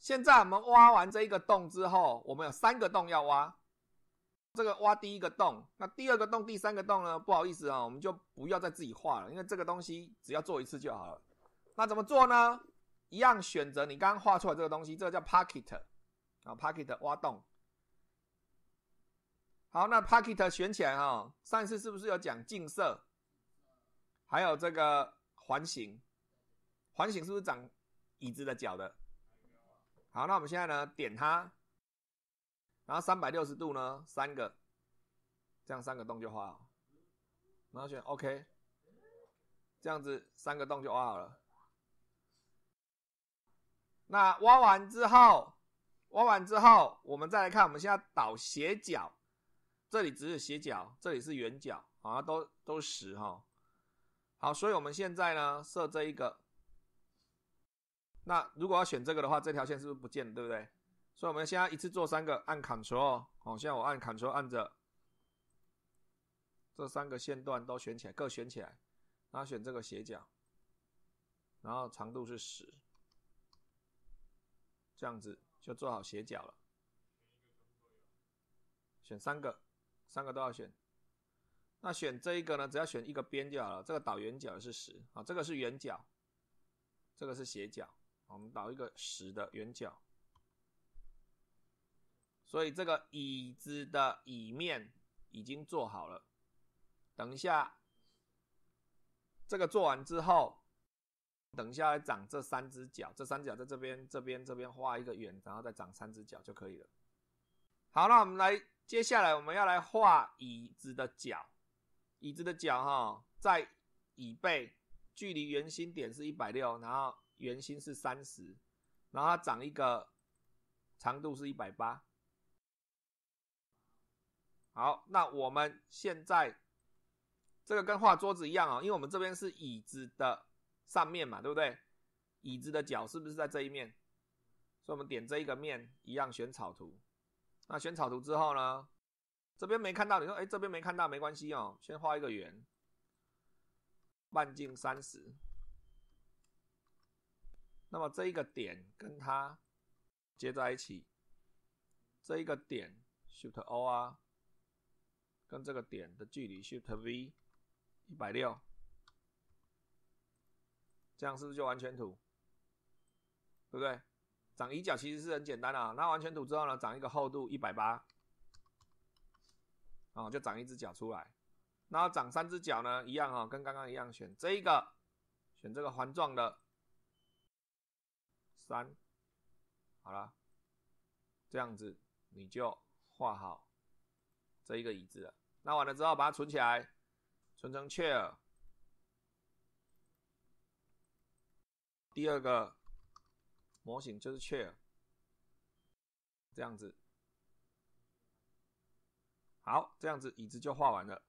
现在我们挖完这一个洞之后，我们有三个洞要挖。这个挖第一个洞，那第二个洞、第三个洞呢？不好意思啊，我们就不要再自己画了，因为这个东西只要做一次就好了。那怎么做呢？一样选择你刚刚画出来这个东西，这个叫 pocket 啊 pocket 挖洞。好，那 pocket 选起来啊。上一次是不是有讲近色？还有这个环形，环形是不是长椅子的脚的？好，那我们现在呢，点它，然后三百六十度呢，三个，这样三个洞就画好，然后选 OK，这样子三个洞就挖好了。那挖完之后，挖完之后，我们再来看，我们现在导斜角，这里只是斜角，这里是圆角，好像都都十哈。好，所以我们现在呢，设这一个。那如果要选这个的话，这条线是不是不见？对不对？所以我们现在一次做三个，按 Ctrl 哦。好，现在我按 Ctrl 按着，这三个线段都选起来，各选起来。然后选这个斜角，然后长度是十，这样子就做好斜角了。选三个，三个都要选。那选这一个呢？只要选一个边就好了。这个导圆角是十啊，这个是圆角，这个是斜角。我们导一个十的圆角，所以这个椅子的椅面已经做好了。等一下，这个做完之后，等一下长这三只脚，这三脚在这边、这边、这边画一个圆，然后再长三只脚就可以了。好，那我们来，接下来我们要来画椅子的脚。椅子的脚哈，在椅背距离圆心点是一百六，然后。圆心是三十，然后它长一个长度是一百八。好，那我们现在这个跟画桌子一样哦，因为我们这边是椅子的上面嘛，对不对？椅子的脚是不是在这一面？所以我们点这一个面，一样选草图。那选草图之后呢，这边没看到，你说哎，这边没看到，没关系哦，先画一个圆，半径三十。那么这一个点跟它接在一起，这一个点 shift O 啊，跟这个点的距离 shift V 一百六，这样是不是就完全土？对不对？长一角其实是很简单的啊，那完全土之后呢，长一个厚度一百八，啊，就长一只脚出来。然后长三只脚呢，一样哈，跟刚刚一样，选这一个，选这个环状的。三，好了，这样子你就画好这一个椅子了。那完了之后，把它存起来，存成 chair。第二个模型就是 chair，这样子。好，这样子椅子就画完了。